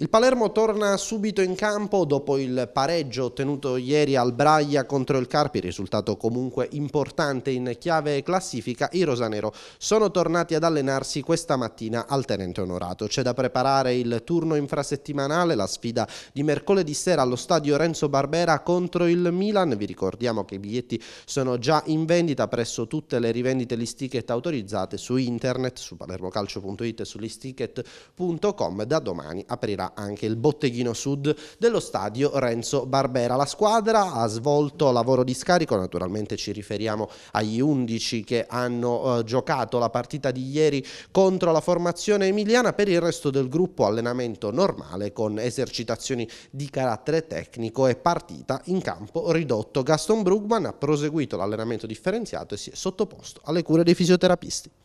Il Palermo torna subito in campo dopo il pareggio ottenuto ieri al Braia contro il Carpi, risultato comunque importante in chiave classifica. I Rosanero sono tornati ad allenarsi questa mattina al Tenente Onorato. C'è da preparare il turno infrasettimanale, la sfida di mercoledì sera allo stadio Renzo Barbera contro il Milan. Vi ricordiamo che i biglietti sono già in vendita presso tutte le rivendite listicket autorizzate su internet, su palermocalcio.it e su list da domani aprirà anche il botteghino sud dello stadio Renzo Barbera. La squadra ha svolto lavoro di scarico, naturalmente ci riferiamo agli 11 che hanno eh, giocato la partita di ieri contro la formazione emiliana, per il resto del gruppo allenamento normale con esercitazioni di carattere tecnico e partita in campo ridotto. Gaston Brugman ha proseguito l'allenamento differenziato e si è sottoposto alle cure dei fisioterapisti.